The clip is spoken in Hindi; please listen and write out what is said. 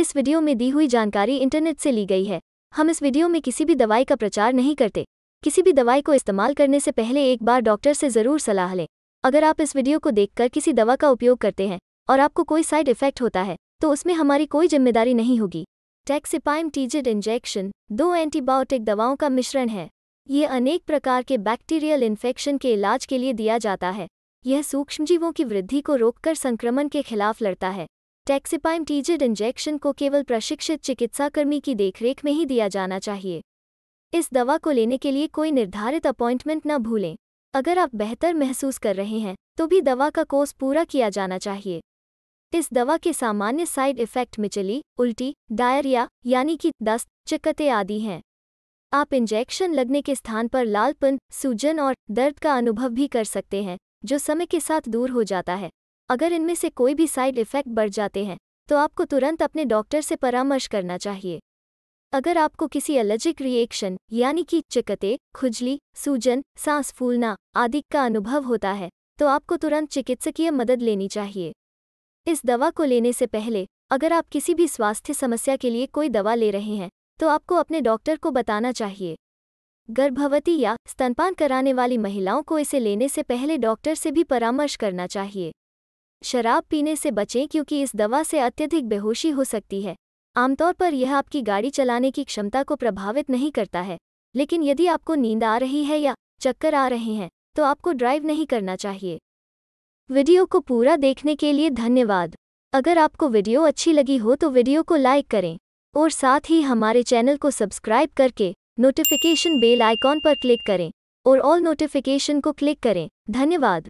इस वीडियो में दी हुई जानकारी इंटरनेट से ली गई है हम इस वीडियो में किसी भी दवाई का प्रचार नहीं करते किसी भी दवाई को इस्तेमाल करने से पहले एक बार डॉक्टर से ज़रूर सलाह लें अगर आप इस वीडियो को देखकर किसी दवा का उपयोग करते हैं और आपको कोई साइड इफेक्ट होता है तो उसमें हमारी कोई जिम्मेदारी नहीं होगी टैक्सिपाइम टीजेड इंजेक्शन दो एंटीबायोटिक दवाओं का मिश्रण है ये अनेक प्रकार के बैक्टीरियल इन्फेक्शन के इलाज के लिए दिया जाता है यह सूक्ष्मजीवों की वृद्धि को रोककर संक्रमण के खिलाफ लड़ता है टैक्सीपाइम टीजिड इंजेक्शन को केवल प्रशिक्षित चिकित्साकर्मी की देखरेख में ही दिया जाना चाहिए इस दवा को लेने के लिए कोई निर्धारित अपॉइंटमेंट न भूलें अगर आप बेहतर महसूस कर रहे हैं तो भी दवा का कोर्स पूरा किया जाना चाहिए इस दवा के सामान्य साइड इफ़ेक्ट मिचली उल्टी डायरिया यानी कि दस्त चिकते आदि हैं आप इंजेक्शन लगने के स्थान पर लालपन सूजन और दर्द का अनुभव भी कर सकते हैं जो समय के साथ दूर हो जाता है अगर इनमें से कोई भी साइड इफ़ेक्ट बढ़ जाते हैं तो आपको तुरंत अपने डॉक्टर से परामर्श करना चाहिए अगर आपको किसी एलर्जिक रिएक्शन यानी कि चिकते खुजली सूजन सांस फूलना आदि का अनुभव होता है तो आपको तुरंत चिकित्सकीय मदद लेनी चाहिए इस दवा को लेने से पहले अगर आप किसी भी स्वास्थ्य समस्या के लिए कोई दवा ले रहे हैं तो आपको अपने डॉक्टर को बताना चाहिए गर्भवती या स्तनपान कराने वाली महिलाओं को इसे लेने से पहले डॉक्टर से भी परामर्श करना चाहिए शराब पीने से बचें क्योंकि इस दवा से अत्यधिक बेहोशी हो सकती है आमतौर पर यह आपकी गाड़ी चलाने की क्षमता को प्रभावित नहीं करता है लेकिन यदि आपको नींद आ रही है या चक्कर आ रहे हैं तो आपको ड्राइव नहीं करना चाहिए वीडियो को पूरा देखने के लिए धन्यवाद अगर आपको वीडियो अच्छी लगी हो तो वीडियो को लाइक करें और साथ ही हमारे चैनल को सब्सक्राइब करके नोटिफिकेशन बेल आइकॉन पर क्लिक करें और ऑल नोटिफिकेशन को क्लिक करें धन्यवाद